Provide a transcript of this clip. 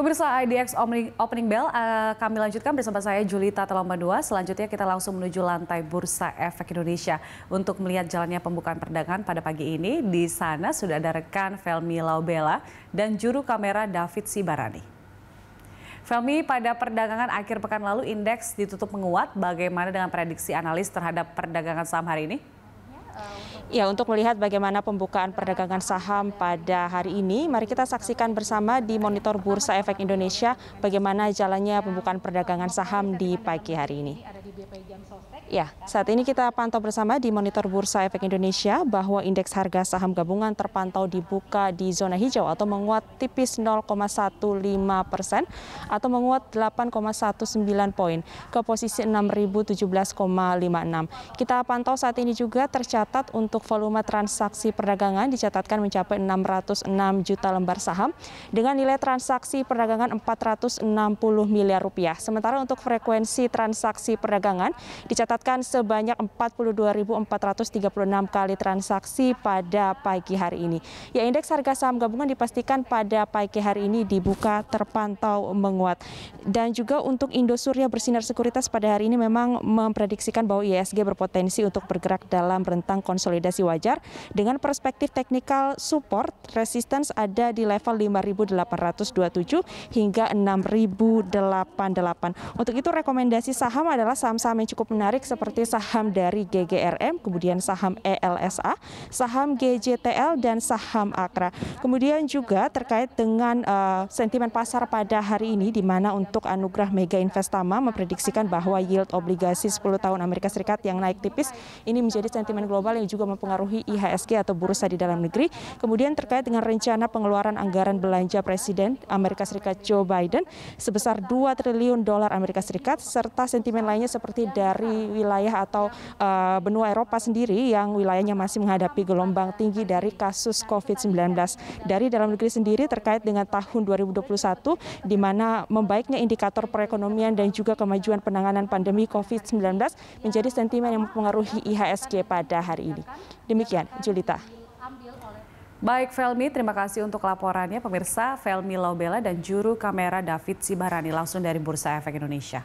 Pemirsa IDX Opening, Bell, uh, kami lanjutkan bersama saya Julita Telomba 2. Selanjutnya kita langsung menuju lantai Bursa Efek Indonesia untuk melihat jalannya pembukaan perdagangan pada pagi ini. Di sana sudah ada rekan Felmi Laubela dan juru kamera David Sibarani. Felmi, pada perdagangan akhir pekan lalu indeks ditutup menguat. Bagaimana dengan prediksi analis terhadap perdagangan saham hari ini? Ya, uh, Ya, untuk melihat bagaimana pembukaan perdagangan saham pada hari ini, mari kita saksikan bersama di monitor Bursa Efek Indonesia bagaimana jalannya pembukaan perdagangan saham di pagi hari ini. Ya, saat ini kita pantau bersama di monitor Bursa Efek Indonesia bahwa indeks harga saham gabungan terpantau dibuka di zona hijau atau menguat tipis 0,15 persen atau menguat 8,19 poin ke posisi 6.017,56. Kita pantau saat ini juga tercatat untuk untuk volume transaksi perdagangan dicatatkan mencapai 606 juta lembar saham dengan nilai transaksi perdagangan 460 miliar rupiah. Sementara untuk frekuensi transaksi perdagangan dicatatkan sebanyak 42.436 kali transaksi pada pagi hari ini. Ya indeks harga saham gabungan dipastikan pada pagi hari ini dibuka terpantau menguat. Dan juga untuk Indosuria Bersinar Sekuritas pada hari ini memang memprediksikan bahwa ISG berpotensi untuk bergerak dalam rentang konsolidasi konsolidasi wajar dengan perspektif teknikal support resistance ada di level 5827 hingga 6088. Untuk itu rekomendasi saham adalah saham-saham yang cukup menarik seperti saham dari GGRM, kemudian saham ELSA, saham GJTL dan saham Akra. Kemudian juga terkait dengan uh, sentimen pasar pada hari ini di mana untuk anugerah Mega Investama memprediksikan bahwa yield obligasi 10 tahun Amerika Serikat yang naik tipis ini menjadi sentimen global yang juga mempengaruhi IHSG atau bursa di dalam negeri. Kemudian terkait dengan rencana pengeluaran anggaran belanja Presiden Amerika Serikat Joe Biden sebesar 2 triliun dolar Amerika Serikat serta sentimen lainnya seperti dari wilayah atau uh, benua Eropa sendiri yang wilayahnya masih menghadapi gelombang tinggi dari kasus COVID-19. Dari dalam negeri sendiri terkait dengan tahun 2021 di mana membaiknya indikator perekonomian dan juga kemajuan penanganan pandemi COVID-19 menjadi sentimen yang mempengaruhi IHSG pada hari ini. Demikian, Julita. Baik Felmi, terima kasih untuk laporannya. Pemirsa, Felmi Laubela dan juru kamera David Sibarani langsung dari Bursa Efek Indonesia.